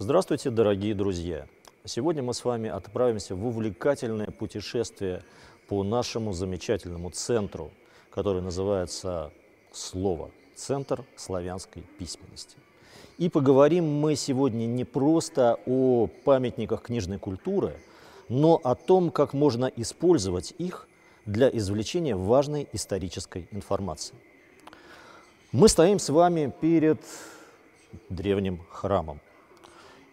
Здравствуйте, дорогие друзья! Сегодня мы с вами отправимся в увлекательное путешествие по нашему замечательному центру, который называется «Слово» – Центр славянской письменности. И поговорим мы сегодня не просто о памятниках книжной культуры, но о том, как можно использовать их для извлечения важной исторической информации. Мы стоим с вами перед древним храмом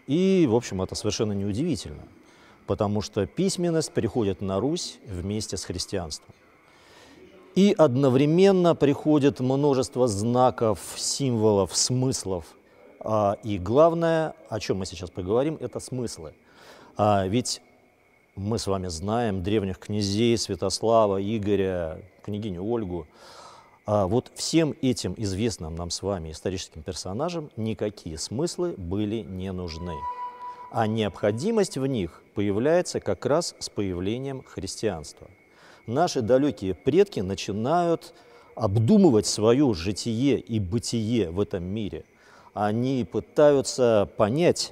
и, в общем, это совершенно неудивительно, потому что письменность приходит на Русь вместе с христианством. И одновременно приходит множество знаков, символов, смыслов. А, и главное, о чем мы сейчас поговорим, это смыслы. А, ведь мы с вами знаем древних князей Святослава, Игоря, княгиню Ольгу – а вот всем этим известным нам с вами историческим персонажам никакие смыслы были не нужны. А необходимость в них появляется как раз с появлением христианства. Наши далекие предки начинают обдумывать свое житие и бытие в этом мире. Они пытаются понять,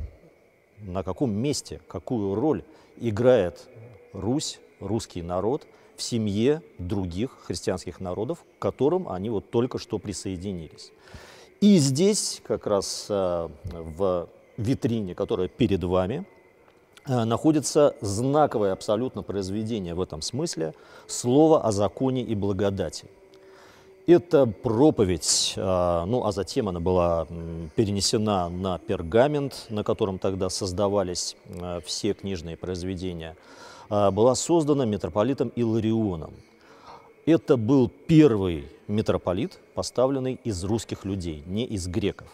на каком месте, какую роль играет Русь русский народ в семье других христианских народов, к которым они вот только что присоединились. И здесь как раз э, в витрине, которая перед вами, э, находится знаковое абсолютно произведение в этом смысле «Слово о законе и благодати». Это проповедь, э, ну а затем она была перенесена на пергамент, на котором тогда создавались все книжные произведения – а, была создана митрополитом Иларионом. Это был первый митрополит, поставленный из русских людей, не из греков.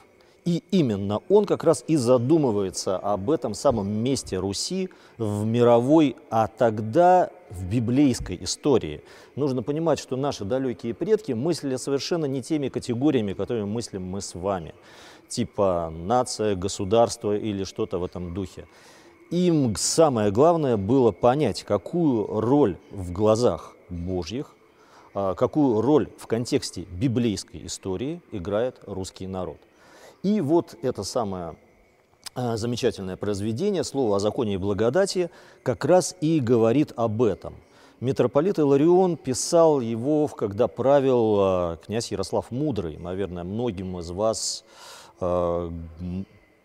И именно он как раз и задумывается об этом самом месте Руси в мировой, а тогда в библейской истории. Нужно понимать, что наши далекие предки мыслили совершенно не теми категориями, которыми мыслим мы с вами, типа нация, государство или что-то в этом духе им самое главное было понять, какую роль в глазах Божьих, а, какую роль в контексте библейской истории играет русский народ. И вот это самое а, замечательное произведение, слово о законе и благодати, как раз и говорит об этом. Митрополит Иларион писал его, когда правил а, князь Ярослав Мудрый. Наверное, многим из вас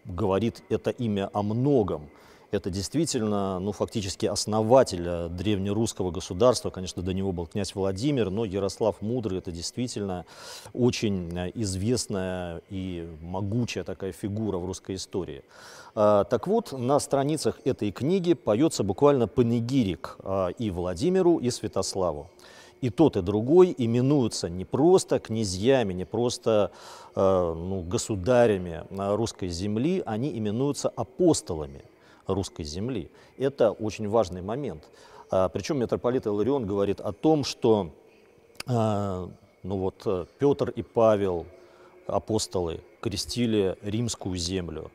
говорит это имя о многом это действительно, ну, фактически основатель э, древнерусского государства. Конечно, до него был князь Владимир, но Ярослав Мудрый – это действительно очень э, известная и могучая такая фигура в русской истории. Э, так вот, на страницах этой книги поется буквально панегирик и Владимиру, и Святославу и тот, и другой именуются не просто князьями, не просто э, ну, государями русской земли, они именуются апостолами – русской земли. Это очень важный момент. А, причем митрополит Иларион говорит о том, что а, ну вот, э, Петр и Павел, апостолы, крестили римскую землю.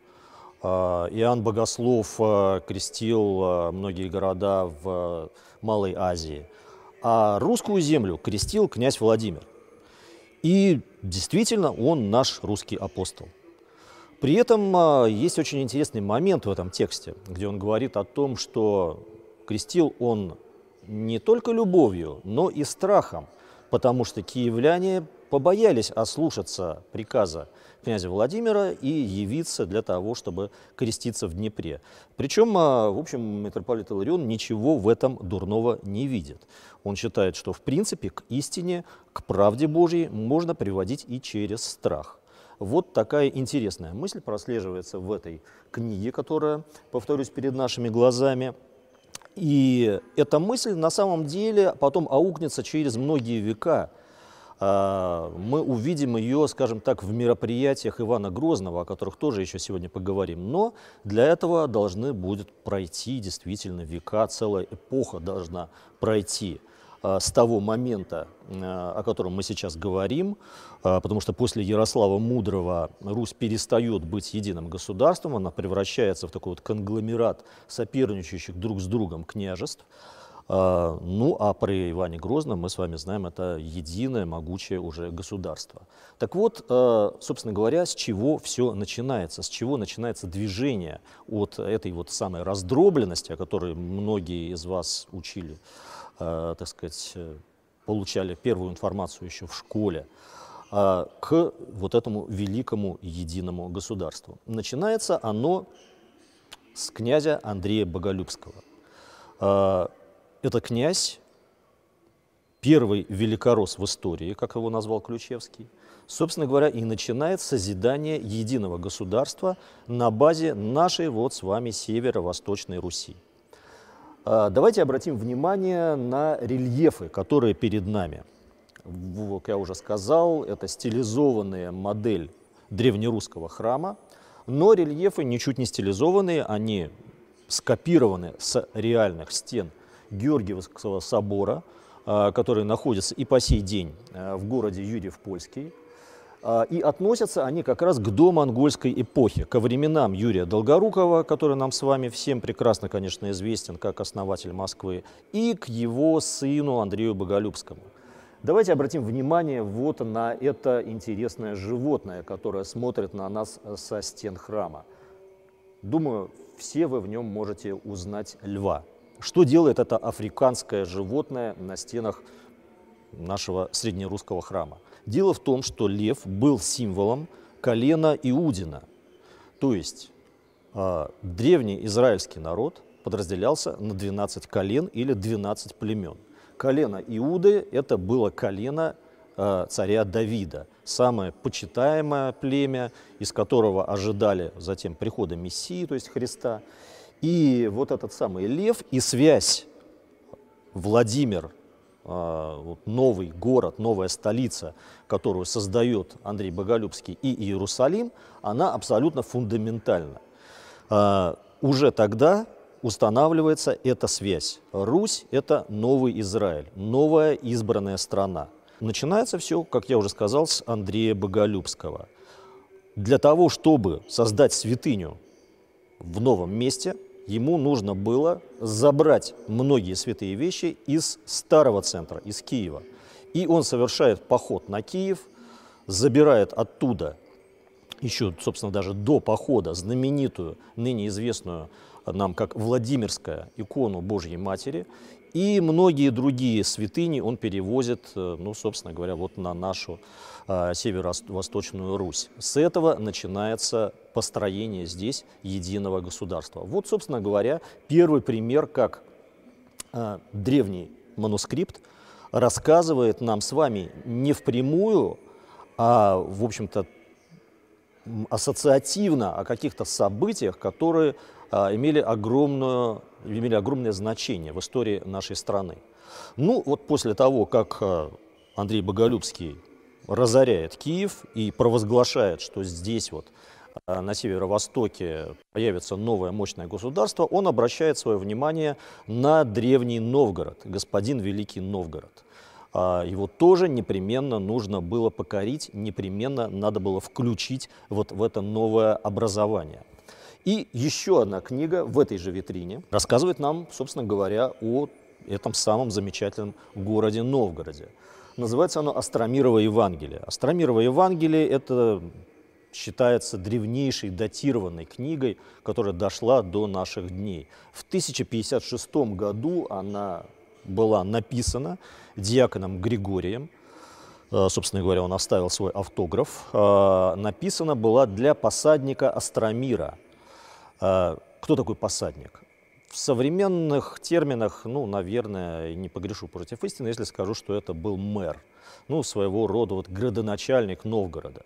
А, Иоанн Богослов э, крестил э, многие города в Малой Азии, а русскую землю крестил князь Владимир. И действительно он наш русский апостол. При этом а, есть очень интересный момент в этом тексте, где он говорит о том, что крестил он не только любовью, но и страхом, потому что киевляне побоялись ослушаться приказа князя Владимира и явиться для того, чтобы креститься в Днепре. Причем, а, в общем, митрополит Иларион ничего в этом дурного не видит. Он считает, что в принципе к истине, к правде Божьей можно приводить и через страх. Вот такая интересная мысль прослеживается в этой книге, которая, повторюсь, перед нашими глазами. И эта мысль на самом деле потом аукнется через многие века. А, мы увидим ее, скажем так, в мероприятиях Ивана Грозного, о которых тоже еще сегодня поговорим. Но для этого должны будет пройти действительно века, целая эпоха должна пройти. Э, с того момента, э, о котором мы сейчас говорим, э, потому что после Ярослава Мудрого Русь перестает быть единым государством, она превращается в такой вот конгломерат соперничающих друг с другом княжеств. Ну, а при Иване Грозном мы с вами знаем, это единое, могучее уже государство. Так вот, собственно говоря, с чего все начинается, с чего начинается движение от этой вот самой раздробленности, о которой многие из вас учили Э, так сказать, э, получали первую информацию еще в школе, а, к вот этому великому единому государству. Начинается оно с князя Андрея Боголюбского. А, это князь, первый великорос в истории, как его назвал Ключевский, собственно говоря, и начинает созидание единого государства на базе нашей вот с вами северо-восточной Руси. А, давайте обратим внимание на рельефы, которые перед нами. Как я уже сказал, это стилизованная модель древнерусского храма, но рельефы ничуть не стилизованные, они скопированы с реальных стен Георгиевского собора, а, который находится и по сей день а, в городе Юрьев-Польский – а, и относятся они как раз к домонгольской эпохе, ко временам Юрия Долгорукова, который нам с вами всем прекрасно, конечно, известен как основатель Москвы, и к его сыну Андрею Боголюбскому. Давайте обратим внимание вот на это интересное животное, которое смотрит на нас со стен храма. Думаю, все вы в нем можете узнать льва. Что делает это африканское животное на стенах нашего среднерусского храма? Дело в том, что лев был символом колена Иудина. То есть а, древний израильский народ подразделялся на 12 колен или 12 племен. Колено Иуды – это было колено а, царя Давида, самое почитаемое племя, из которого ожидали затем прихода Мессии, то есть Христа. И вот этот самый лев и связь Владимир а, вот новый город, новая столица, которую создает Андрей Боголюбский и Иерусалим, она абсолютно фундаментальна. А, уже тогда устанавливается эта связь. Русь – это новый Израиль, новая избранная страна. Начинается все, как я уже сказал, с Андрея Боголюбского. Для того, чтобы создать святыню в новом месте – ему нужно было забрать многие святые вещи из старого центра, из Киева. И он совершает поход на Киев, забирает оттуда еще, собственно, даже до похода знаменитую, ныне известную нам как Владимирская икону Божьей Матери и многие другие святыни он перевозит, э, ну, собственно говоря, вот на нашу э, северо-восточную Русь. С этого начинается построение здесь единого государства. Вот, собственно говоря, первый пример, как э, древний манускрипт рассказывает нам с вами не впрямую, а, в общем-то, ассоциативно о каких-то событиях, которые имели огромную имели огромное значение в истории нашей страны. Ну, вот после того, как э, Андрей Боголюбский разоряет Киев и провозглашает, что здесь вот э, на северо-востоке появится новое мощное государство, он обращает свое внимание на древний Новгород, господин Великий Новгород. А, его тоже непременно нужно было покорить, непременно надо было включить вот в это новое образование. И еще одна книга в этой же витрине рассказывает нам, собственно говоря, о этом самом замечательном городе Новгороде. Называется оно «Астромирово Евангелие». «Астромирово Евангелие» — это считается древнейшей датированной книгой, которая дошла до наших дней. В 1056 году она была написана диаконом Григорием. Э, собственно говоря, он оставил свой автограф. Э, написана была для посадника Астромира – а, кто такой посадник? В современных терминах, ну, наверное, не погрешу против истины, если скажу, что это был мэр, ну, своего рода вот градоначальник Новгорода.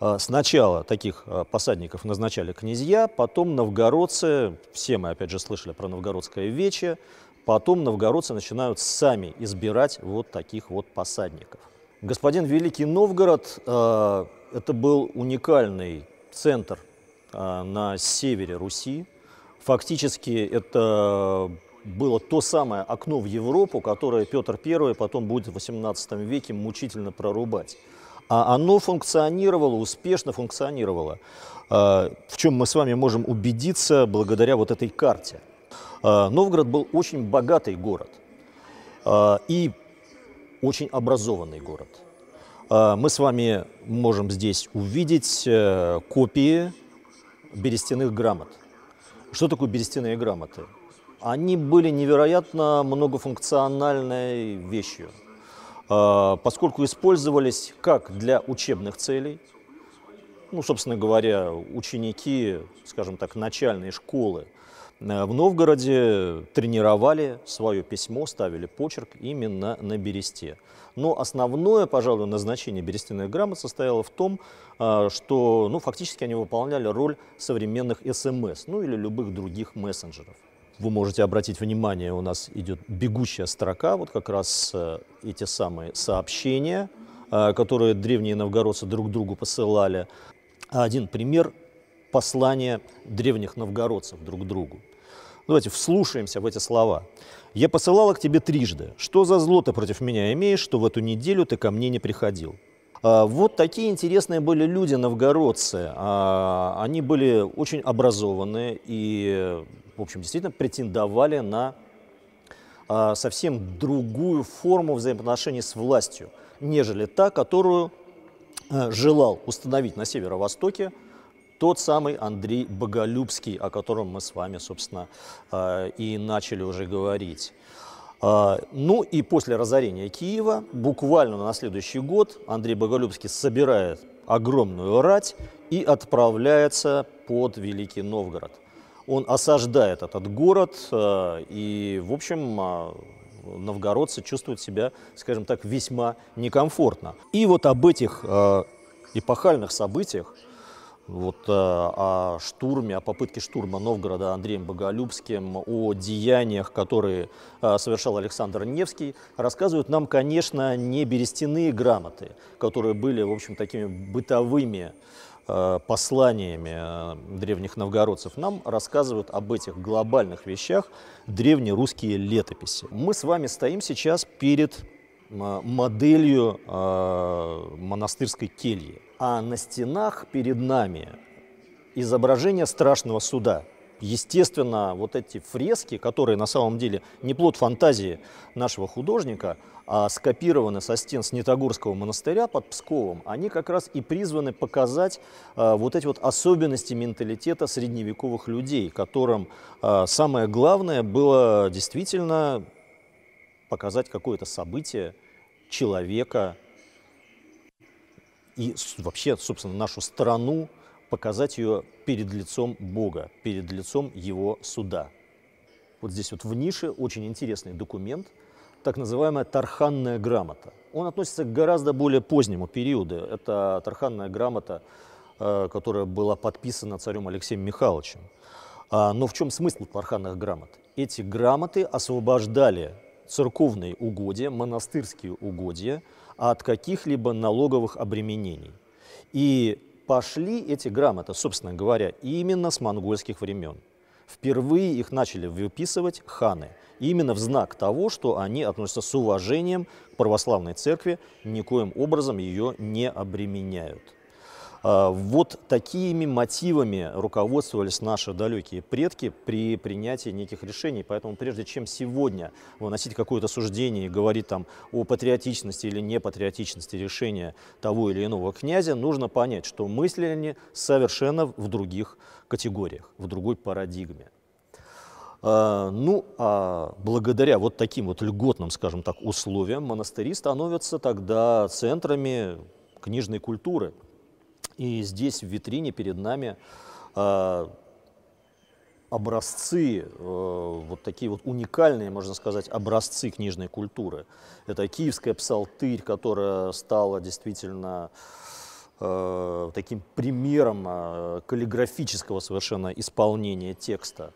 А, сначала таких а, посадников назначали князья, потом новгородцы, все мы опять же слышали про новгородское вече, потом новгородцы начинают сами избирать вот таких вот посадников. Господин Великий Новгород это был уникальный центр Э, на севере Руси. Фактически это было то самое окно в Европу, которое Петр I потом будет в XVIII веке мучительно прорубать. А оно функционировало, успешно функционировало, э, в чем мы с вами можем убедиться благодаря вот этой карте. Э, Новгород был очень богатый город и очень образованный город. Мы с вами можем здесь увидеть копии берестяных грамот. Что такое берестяные грамоты? Они были невероятно многофункциональной вещью, а, поскольку использовались как для учебных целей, ну, собственно говоря, ученики, скажем так, начальной школы – Э, в Новгороде тренировали свое письмо, ставили почерк именно на бересте. Но основное, пожалуй, назначение берестяных грамот состояло в том, э, что ну, фактически они выполняли роль современных СМС, эм ну или любых других мессенджеров. Вы можете обратить внимание, у нас идет бегущая строка, вот как раз э, эти самые сообщения, которые древние новгородцы друг другу посылали. Один пример послания древних новгородцев друг другу. Давайте вслушаемся в эти слова. «Я посылала к тебе трижды. Что за зло ты против меня имеешь, что в эту неделю ты ко мне не приходил?» а, Вот такие интересные были люди новгородцы. А, они были очень образованные и, в общем, действительно претендовали на а, совсем другую форму взаимоотношений с властью, нежели та, которую желал установить на северо-востоке тот самый Андрей Боголюбский, о котором мы с вами, собственно, э, и начали уже говорить. Э, ну и после разорения Киева, буквально на следующий год, Андрей Боголюбский собирает огромную рать и отправляется под Великий Новгород. Он осаждает этот город, э, и, в общем, новгородцы чувствуют себя, скажем так, весьма некомфортно. И вот об этих эпохальных событиях – вот, э, о штурме, о попытке штурма Новгорода Андреем Боголюбским, о деяниях, которые э, совершал Александр Невский, рассказывают нам, конечно, не берестяные грамоты, которые были, в общем, такими бытовыми э, посланиями древних новгородцев нам рассказывают об этих глобальных вещах древнерусские летописи. Мы с вами стоим сейчас перед моделью а, монастырской кельи. А на стенах перед нами изображение страшного суда. Естественно, вот эти фрески, которые на самом деле не плод фантазии нашего художника, а скопированы со стен Снитогорского монастыря под Псковом, они как раз и призваны показать а, вот эти вот особенности менталитета средневековых людей, которым а, самое главное было действительно показать какое-то событие, человека и вообще, собственно, нашу страну, показать ее перед лицом Бога, перед лицом его суда. Вот здесь вот в нише очень интересный документ, так называемая Тарханная грамота. Он относится к гораздо более позднему периоду. Это Тарханная грамота, э, которая была подписана царем Алексеем Михайловичем. А, но в чем смысл Тарханных грамот? Эти грамоты освобождали церковные угодья, монастырские угодья от каких-либо налоговых обременений. И пошли эти грамоты, собственно говоря, именно с монгольских времен. Впервые их начали выписывать ханы, именно в знак того, что они относятся с уважением к православной церкви, никоим образом ее не обременяют. А, вот такими мотивами руководствовались наши далекие предки при принятии неких решений. Поэтому прежде чем сегодня выносить какое-то суждение и говорить там о патриотичности или непатриотичности решения того или иного князя, нужно понять, что мыслили они совершенно в других категориях, в другой парадигме. А, ну, а благодаря вот таким вот льготным, скажем так, условиям монастыри становятся тогда центрами книжной культуры – и здесь в витрине перед нами э, образцы, э, вот такие вот уникальные, можно сказать, образцы книжной культуры. Это киевская псалтырь, которая стала действительно э, таким примером э, каллиграфического совершенно исполнения текста.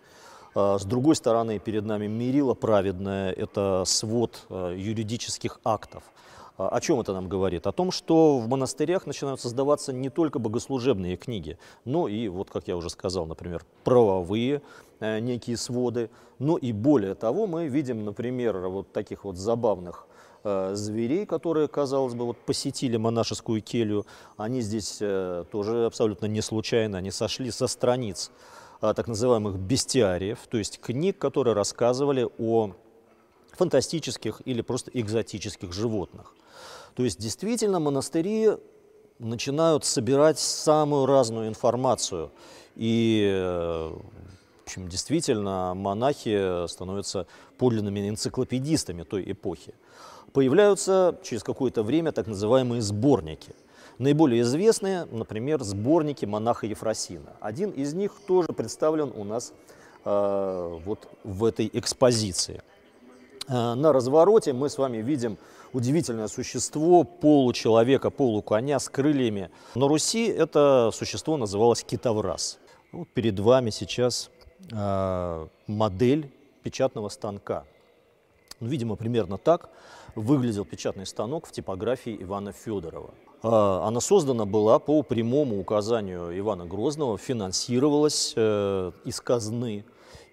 Э, с другой стороны, перед нами мерила праведная – это свод э, юридических актов – а, о чем это нам говорит? О том, что в монастырях начинают создаваться не только богослужебные книги, но и, вот как я уже сказал, например, правовые э, некие своды. Но и более того, мы видим, например, вот таких вот забавных э, зверей, которые, казалось бы, вот посетили монашескую келью. Они здесь э, тоже абсолютно не случайно, они сошли со страниц так называемых бестиариев, то есть книг, которые рассказывали о фантастических или просто экзотических животных. То есть действительно монастыри начинают собирать самую разную информацию. И э, в общем, действительно монахи становятся подлинными энциклопедистами той эпохи. Появляются через какое-то время так называемые сборники. Наиболее известные, например, сборники монаха Ефросина. Один из них тоже представлен у нас э, вот в этой экспозиции – Э, на развороте мы с вами видим удивительное существо, получеловека, полуконя с крыльями. На Руси это существо называлось китовраз. Вот перед вами сейчас э, модель печатного станка. Ну, видимо, примерно так выглядел печатный станок в типографии Ивана Федорова. Э, она создана была по прямому указанию Ивана Грозного, финансировалась э, из казны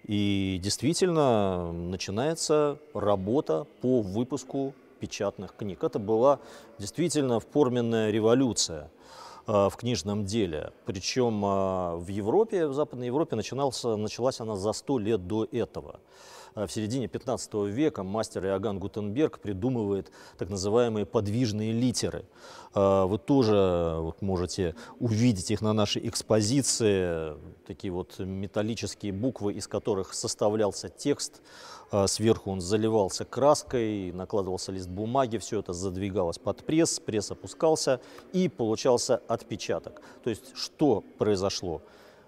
и действительно начинается работа по выпуску печатных книг. Это была действительно форменная революция э, в книжном деле. Причем э, в Европе, в Западной Европе начинался, началась она за сто лет до этого. А в середине 15 века мастер Иоганн Гутенберг придумывает так называемые подвижные литеры. А вы тоже э, вот можете увидеть их на нашей экспозиции, такие вот металлические буквы, из которых составлялся текст. А сверху он заливался краской, накладывался лист бумаги, все это задвигалось под пресс, пресс опускался и получался отпечаток. То есть что произошло?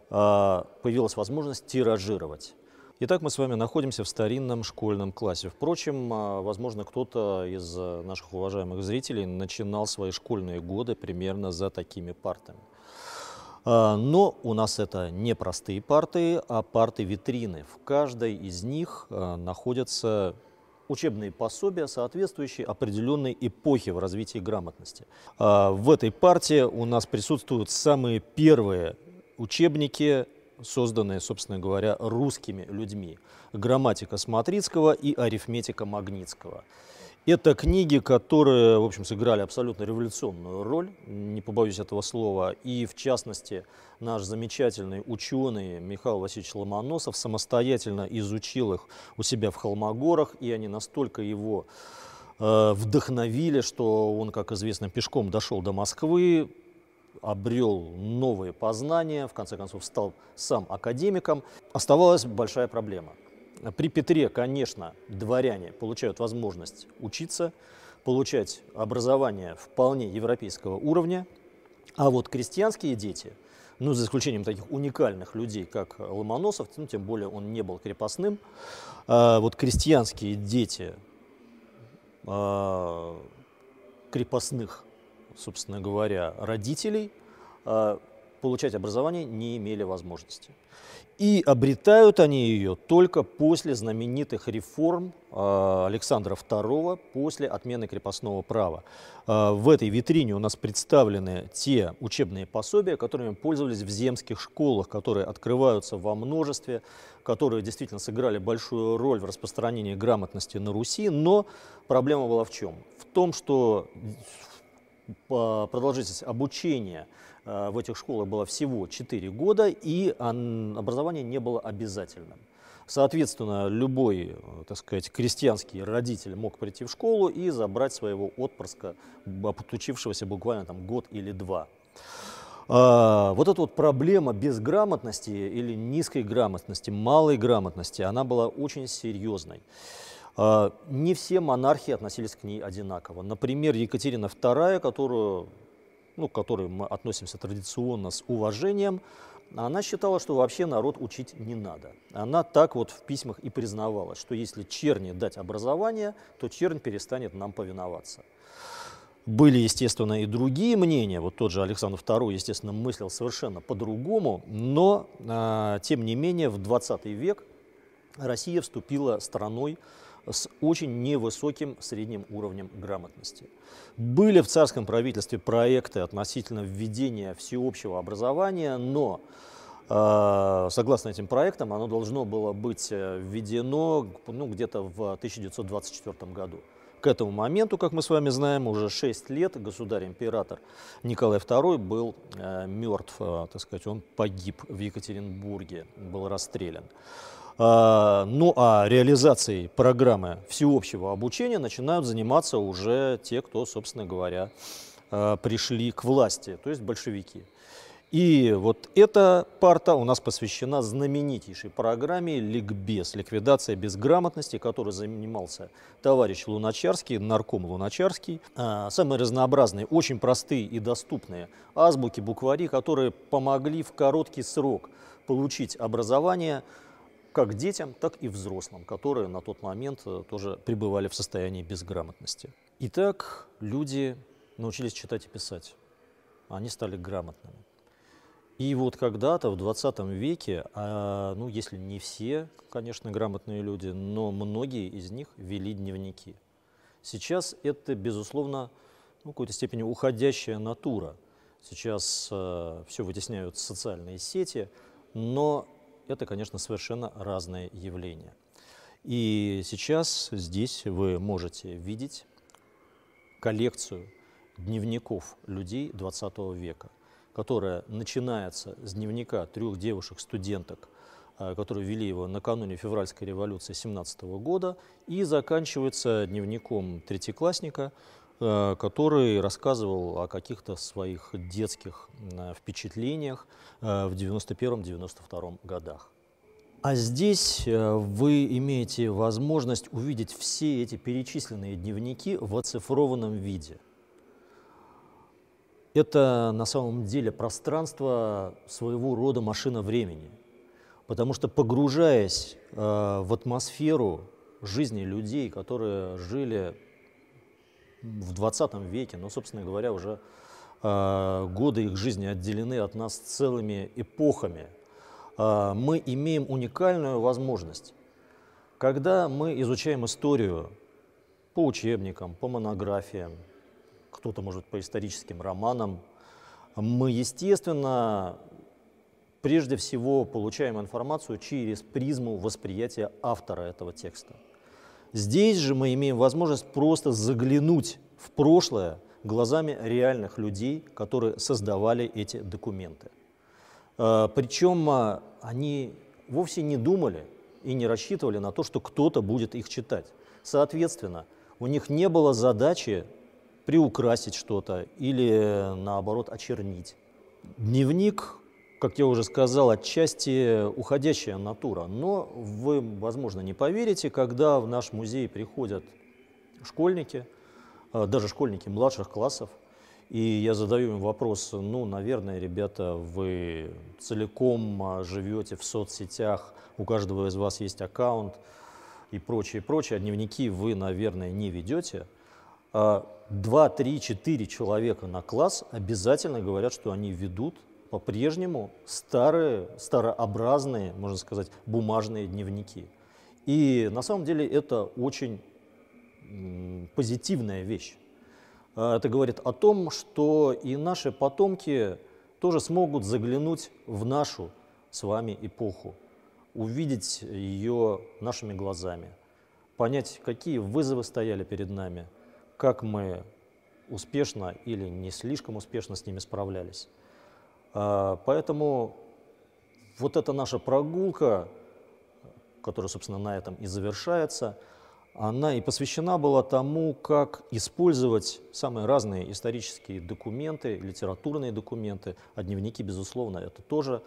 Появилась возможность тиражировать. Итак, мы с вами находимся в старинном школьном классе. Впрочем, а, возможно, кто-то из э, наших уважаемых зрителей начинал свои школьные годы примерно за такими партами. А, но у нас это не простые парты, а парты-витрины. В каждой из них а, находятся учебные пособия, соответствующие определенной эпохе в развитии грамотности. В этой партии у нас присутствуют самые первые учебники созданные, собственно говоря, русскими людьми. «Грамматика Смотрицкого» и «Арифметика Магнитского». Это книги, которые, в общем, сыграли абсолютно революционную роль, не побоюсь этого слова, и в частности наш замечательный ученый Михаил Васильевич Ломоносов самостоятельно изучил их у себя в Холмогорах, и они настолько его э, вдохновили, что он, как известно, пешком дошел до Москвы, обрел новые познания, в конце концов стал сам академиком, оставалась большая проблема. При Петре, конечно, дворяне получают возможность учиться, получать образование вполне европейского уровня, а вот крестьянские дети, ну, за исключением таких уникальных людей, как Ломоносов, ну, тем более он не был крепостным, а вот крестьянские дети а, крепостных собственно говоря, родителей а, получать образование не имели возможности. И обретают они ее только после знаменитых реформ а, Александра II, после отмены крепостного права. А, в этой витрине у нас представлены те учебные пособия, которыми пользовались в земских школах, которые открываются во множестве, которые действительно сыграли большую роль в распространении грамотности на Руси. Но проблема была в чем? В том, что продолжительность обучения э, в этих школах была всего 4 года, и образование не было обязательным. Соответственно, любой, э, так сказать, крестьянский родитель мог прийти в школу и забрать своего отпрыска, отучившегося буквально там год или два. А, вот эта вот проблема безграмотности или низкой грамотности, малой грамотности, она была очень серьезной. А, не все монархи относились к ней одинаково. Например, Екатерина II, которую, ну, к которой мы относимся традиционно с уважением, она считала, что вообще народ учить не надо. Она так вот в письмах и признавалась, что если черни дать образование, то чернь перестанет нам повиноваться. Были, естественно, и другие мнения. Вот тот же Александр II, естественно, мыслил совершенно по-другому, но, а, тем не менее, в 20 век Россия вступила страной с очень невысоким средним уровнем грамотности. Были в царском правительстве проекты относительно введения всеобщего образования, но э, согласно этим проектам, оно должно было быть э, введено ну, где-то в 1924 году. К этому моменту, как мы с вами знаем, уже 6 лет государь-император Николай II был э, мертв, э, так сказать, он погиб в Екатеринбурге, был расстрелян. А, ну а реализацией программы всеобщего обучения начинают заниматься уже те, кто, собственно говоря, а, пришли к власти, то есть большевики. И вот эта парта у нас посвящена знаменитейшей программе «Ликбез» – ликвидация безграмотности, которой занимался товарищ Луначарский, нарком Луначарский. А, самые разнообразные, очень простые и доступные азбуки, буквари, которые помогли в короткий срок получить образование – как детям, так и взрослым, которые на тот момент э, тоже пребывали в состоянии безграмотности. Итак, люди научились читать и писать. Они стали грамотными. И вот когда-то в 20 веке, а, ну, если не все, конечно, грамотные люди, но многие из них вели дневники. Сейчас это, безусловно, ну, в какой-то степени уходящая натура. Сейчас э, все вытесняют социальные сети, но это, конечно, совершенно разные явления. И сейчас здесь вы можете видеть коллекцию дневников людей 20 века, которая начинается с дневника трех девушек-студенток, э, которые вели его накануне февральской революции 17 года, и заканчивается дневником третьеклассника, Э, который рассказывал о каких-то своих детских э, впечатлениях э, в 91-92 годах. А здесь вы имеете возможность увидеть все эти перечисленные дневники в оцифрованном виде. Это на самом деле пространство своего рода машина времени, потому что погружаясь в атмосферу жизни людей, которые жили в 20 веке, но, собственно говоря, уже э, годы их жизни отделены от нас целыми эпохами, э, мы имеем уникальную возможность. Когда мы изучаем историю по учебникам, по монографиям, кто-то, может, по историческим романам, мы, естественно, прежде всего получаем информацию через призму восприятия автора этого текста – Здесь же мы имеем возможность просто заглянуть в прошлое глазами реальных людей, которые создавали эти документы. Э, Причем а, они вовсе не думали и не рассчитывали на то, что кто-то будет их читать. Соответственно, у них не было задачи приукрасить что-то или, э, наоборот, очернить. Дневник как я уже сказал, отчасти уходящая натура. Но вы, возможно, не поверите, когда в наш музей приходят школьники, э, даже школьники младших классов, и я задаю им вопрос, ну, наверное, ребята, вы целиком а, живете в соцсетях, у каждого из вас есть аккаунт и прочее, прочее, а дневники вы, наверное, не ведете. А два, три, четыре человека на класс обязательно говорят, что они ведут по-прежнему старые, старообразные, можно сказать, бумажные дневники. И на самом деле это очень позитивная вещь. А, это говорит о том, что и наши потомки тоже смогут заглянуть в нашу с вами эпоху, увидеть ее нашими глазами, понять, какие вызовы стояли перед нами, как мы успешно или не слишком успешно с ними справлялись. А, поэтому вот эта наша прогулка, которая, собственно, на этом и завершается, она и посвящена была тому, как использовать самые разные исторические документы, литературные документы, а дневники, безусловно, это тоже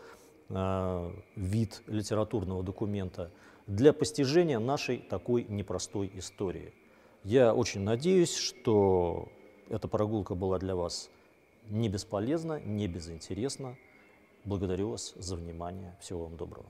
э, вид литературного документа, для постижения нашей такой непростой истории. Я очень надеюсь, что эта прогулка была для вас не бесполезно, не безинтересно. Благодарю вас за внимание. Всего вам доброго.